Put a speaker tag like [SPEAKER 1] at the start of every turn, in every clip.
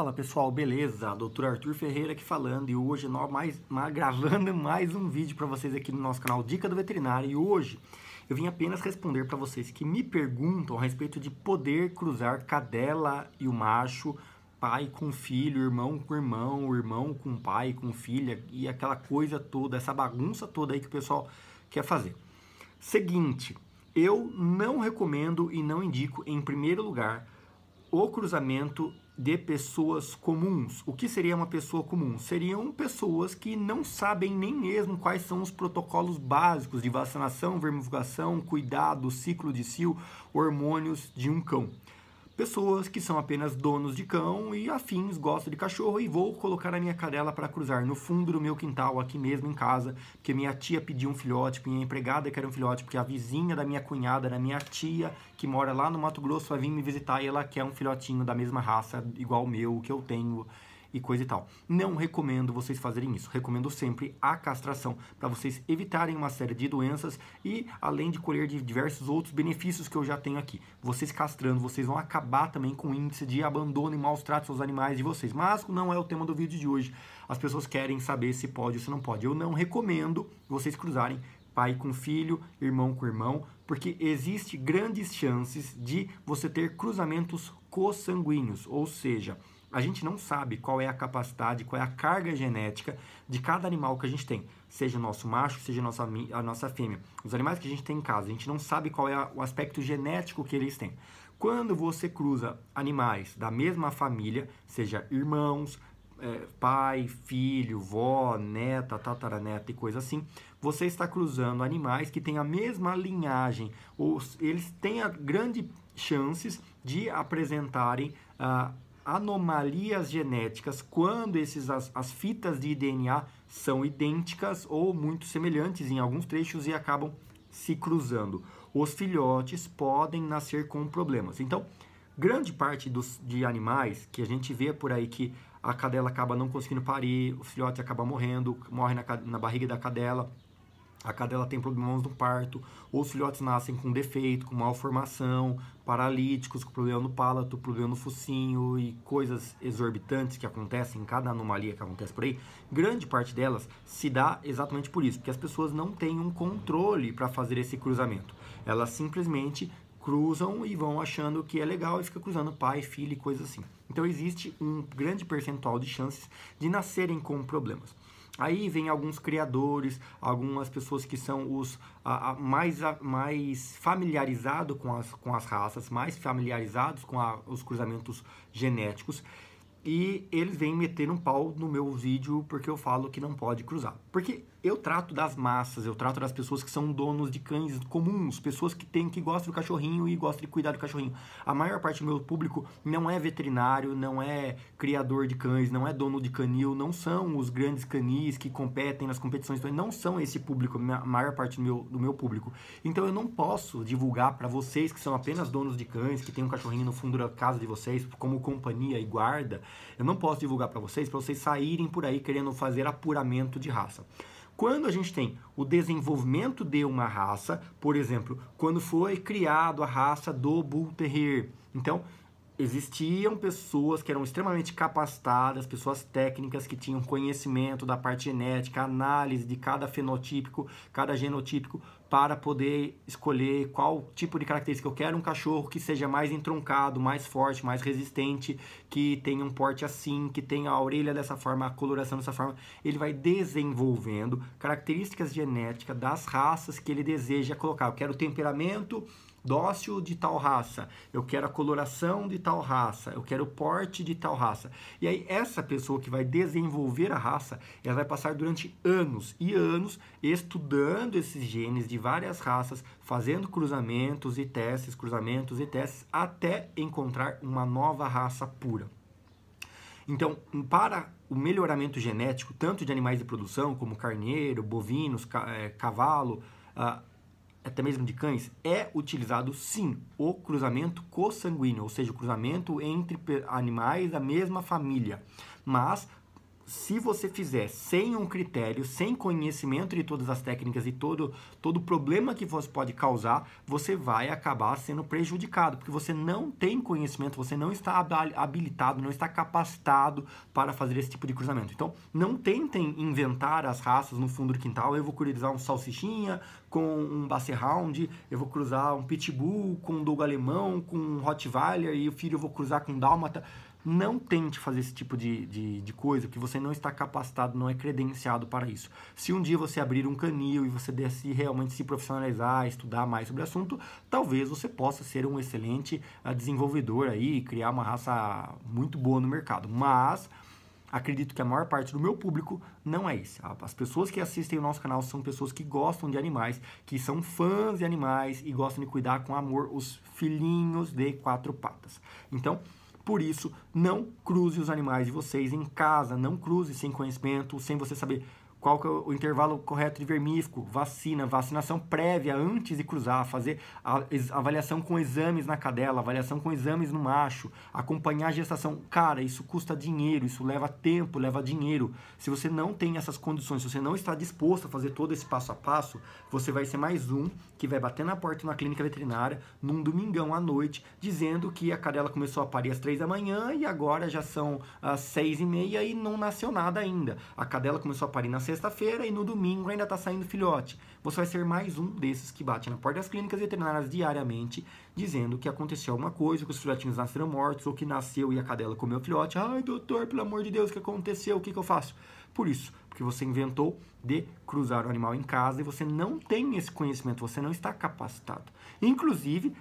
[SPEAKER 1] Fala pessoal, beleza? Doutor Arthur Ferreira aqui falando e hoje nós mais, mais gravando mais um vídeo para vocês aqui no nosso canal Dica do Veterinário e hoje eu vim apenas responder para vocês que me perguntam a respeito de poder cruzar cadela e o macho, pai com filho, irmão com irmão, irmão com pai, com filha e aquela coisa toda, essa bagunça toda aí que o pessoal quer fazer. Seguinte, eu não recomendo e não indico em primeiro lugar o cruzamento de pessoas comuns. O que seria uma pessoa comum? Seriam pessoas que não sabem nem mesmo quais são os protocolos básicos de vacinação, vermifugação, cuidado, ciclo de cio, hormônios de um cão. Pessoas que são apenas donos de cão e afins, gosto de cachorro e vou colocar a minha cadela para cruzar no fundo do meu quintal, aqui mesmo em casa, porque minha tia pediu um filhote, minha empregada quer um filhote, porque a vizinha da minha cunhada, da minha tia, que mora lá no Mato Grosso, vai vir me visitar e ela quer um filhotinho da mesma raça, igual o meu, que eu tenho e coisa e tal. Não recomendo vocês fazerem isso. Recomendo sempre a castração para vocês evitarem uma série de doenças e além de colher de diversos outros benefícios que eu já tenho aqui. Vocês castrando, vocês vão acabar também com o índice de abandono e maus tratos aos animais de vocês. Mas não é o tema do vídeo de hoje. As pessoas querem saber se pode ou se não pode. Eu não recomendo vocês cruzarem pai com filho, irmão com irmão, porque existe grandes chances de você ter cruzamentos consanguíneos, ou seja, a gente não sabe qual é a capacidade, qual é a carga genética de cada animal que a gente tem, seja o nosso macho, seja a nossa, a nossa fêmea. Os animais que a gente tem em casa, a gente não sabe qual é o aspecto genético que eles têm. Quando você cruza animais da mesma família, seja irmãos, é, pai, filho, vó, neta, tataraneta e coisa assim, você está cruzando animais que têm a mesma linhagem, ou eles têm a grande chances de apresentarem. a uh, anomalias genéticas quando esses, as, as fitas de DNA são idênticas ou muito semelhantes em alguns trechos e acabam se cruzando. Os filhotes podem nascer com problemas. Então, grande parte dos, de animais que a gente vê por aí que a cadela acaba não conseguindo parir, o filhote acaba morrendo, morre na, na barriga da cadela, a cadela tem problemas no parto, ou os filhotes nascem com defeito, com malformação, paralíticos, com problema no palato, problema no focinho e coisas exorbitantes que acontecem, cada anomalia que acontece por aí, grande parte delas se dá exatamente por isso, porque as pessoas não têm um controle para fazer esse cruzamento. Elas simplesmente cruzam e vão achando que é legal e fica cruzando pai, filho e coisas assim. Então existe um grande percentual de chances de nascerem com problemas. Aí vem alguns criadores, algumas pessoas que são os a, a, mais, mais familiarizados com as, com as raças, mais familiarizados com a, os cruzamentos genéticos. E eles vêm meter um pau no meu vídeo porque eu falo que não pode cruzar. Porque eu trato das massas, eu trato das pessoas que são donos de cães comuns, pessoas que têm, que gostam do cachorrinho e gostam de cuidar do cachorrinho. A maior parte do meu público não é veterinário, não é criador de cães, não é dono de canil, não são os grandes canis que competem nas competições, então não são esse público, a maior parte do meu, do meu público. Então eu não posso divulgar para vocês que são apenas donos de cães, que tem um cachorrinho no fundo da casa de vocês como companhia e guarda, eu não posso divulgar para vocês, para vocês saírem por aí querendo fazer apuramento de raça. Quando a gente tem o desenvolvimento de uma raça, por exemplo, quando foi criado a raça do Bull Terrier, então existiam pessoas que eram extremamente capacitadas, pessoas técnicas que tinham conhecimento da parte genética, análise de cada fenotípico, cada genotípico, para poder escolher qual tipo de característica eu quero. Um cachorro que seja mais entroncado, mais forte, mais resistente, que tenha um porte assim, que tenha a orelha dessa forma, a coloração dessa forma. Ele vai desenvolvendo características genéticas das raças que ele deseja colocar. Eu quero temperamento dócil de tal raça, eu quero a coloração de tal raça, eu quero o porte de tal raça. E aí essa pessoa que vai desenvolver a raça, ela vai passar durante anos e anos estudando esses genes de várias raças, fazendo cruzamentos e testes, cruzamentos e testes até encontrar uma nova raça pura. Então, para o melhoramento genético, tanto de animais de produção como carneiro, bovinos, eh, cavalo, ah, até mesmo de cães, é utilizado sim o cruzamento consanguíneo, ou seja, o cruzamento entre animais da mesma família, mas se você fizer sem um critério, sem conhecimento de todas as técnicas e todo todo problema que você pode causar, você vai acabar sendo prejudicado, porque você não tem conhecimento, você não está habilitado, não está capacitado para fazer esse tipo de cruzamento. Então, não tentem inventar as raças no fundo do quintal. Eu vou cruzar um salsichinha com um Basset Hound, eu vou cruzar um Pitbull com um Dogo Alemão, com um Rottweiler e o filho eu vou cruzar com um Dálmata não tente fazer esse tipo de, de, de, coisa, porque você não está capacitado, não é credenciado para isso. Se um dia você abrir um canil e você se realmente se profissionalizar, estudar mais sobre o assunto, talvez você possa ser um excelente ah, desenvolvedor aí e criar uma raça muito boa no mercado. Mas acredito que a maior parte do meu público não é esse. As pessoas que assistem o nosso canal são pessoas que gostam de animais, que são fãs de animais e gostam de cuidar com amor os filhinhos de quatro patas. Então, por isso, não cruze os animais de vocês em casa, não cruze sem conhecimento, sem você saber qual que é o intervalo correto de vermífico, vacina, vacinação prévia antes de cruzar, fazer a avaliação com exames na cadela, avaliação com exames no macho, acompanhar a gestação. Cara, isso custa dinheiro, isso leva tempo, leva dinheiro. Se você não tem essas condições, se você não está disposto a fazer todo esse passo a passo, você vai ser mais um que vai bater na porta na clínica veterinária num domingão à noite, dizendo que a cadela começou a parir às três da manhã e agora já são às seis e meia e não nasceu nada ainda. A cadela começou a parir na sexta-feira e no domingo ainda está saindo filhote. Você vai ser mais um desses que bate na porta das clínicas veterinárias diariamente, dizendo que aconteceu alguma coisa, que os filhotinhos nasceram mortos, ou que nasceu e a cadela comeu o filhote. Ai, doutor, pelo amor de Deus, o que aconteceu? O que, que eu faço? Por isso, porque você inventou de cruzar o animal em casa e você não tem esse conhecimento, você não está capacitado. Inclusive,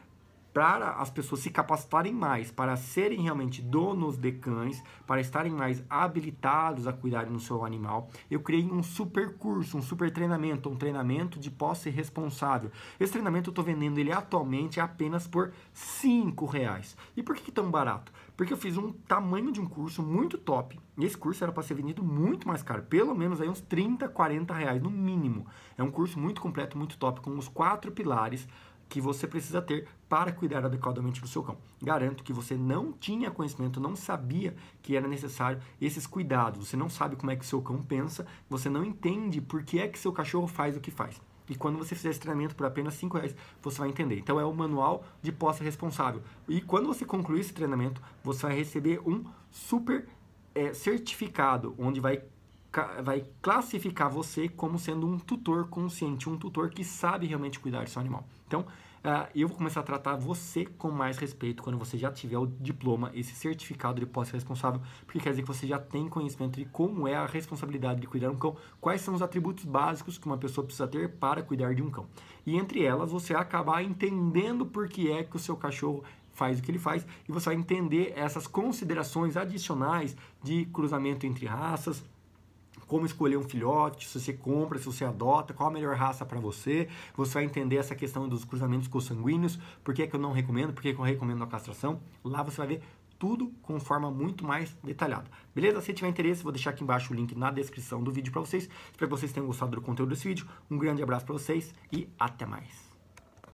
[SPEAKER 1] para as pessoas se capacitarem mais, para serem realmente donos de cães, para estarem mais habilitados a cuidar do seu animal, eu criei um super curso, um super treinamento, um treinamento de posse responsável. Esse treinamento eu estou vendendo ele atualmente é apenas por cinco reais. E por que, que tão barato? Porque eu fiz um tamanho de um curso muito top. esse curso era para ser vendido muito mais caro, pelo menos aí uns 30, 40 reais no mínimo. É um curso muito completo, muito top, com os quatro pilares que você precisa ter para cuidar adequadamente do seu cão. Garanto que você não tinha conhecimento, não sabia que era necessário esses cuidados. Você não sabe como é que seu cão pensa, você não entende por que é que seu cachorro faz o que faz. E quando você fizer esse treinamento por apenas 5 reais, você vai entender. Então é o manual de posse responsável. E quando você concluir esse treinamento, você vai receber um super é, certificado, onde vai vai classificar você como sendo um tutor consciente, um tutor que sabe realmente cuidar do seu animal. Então, ah, eu vou começar a tratar você com mais respeito quando você já tiver o diploma, esse certificado de posse responsável, porque quer dizer que você já tem conhecimento de como é a responsabilidade de cuidar um cão, quais são os atributos básicos que uma pessoa precisa ter para cuidar de um cão. E entre elas, você acabar entendendo por que é que o seu cachorro faz o que ele faz e você vai entender essas considerações adicionais de cruzamento entre raças, como escolher um filhote, se você compra, se você adota, qual a melhor raça para você. Você vai entender essa questão dos cruzamentos consanguíneos, por que, que eu não recomendo, por que, que eu recomendo a castração. Lá você vai ver tudo com forma muito mais detalhada. Beleza? Se tiver interesse, vou deixar aqui embaixo o link na descrição do vídeo para vocês. Espero que vocês tenham gostado do conteúdo desse vídeo. Um grande abraço para vocês e até mais.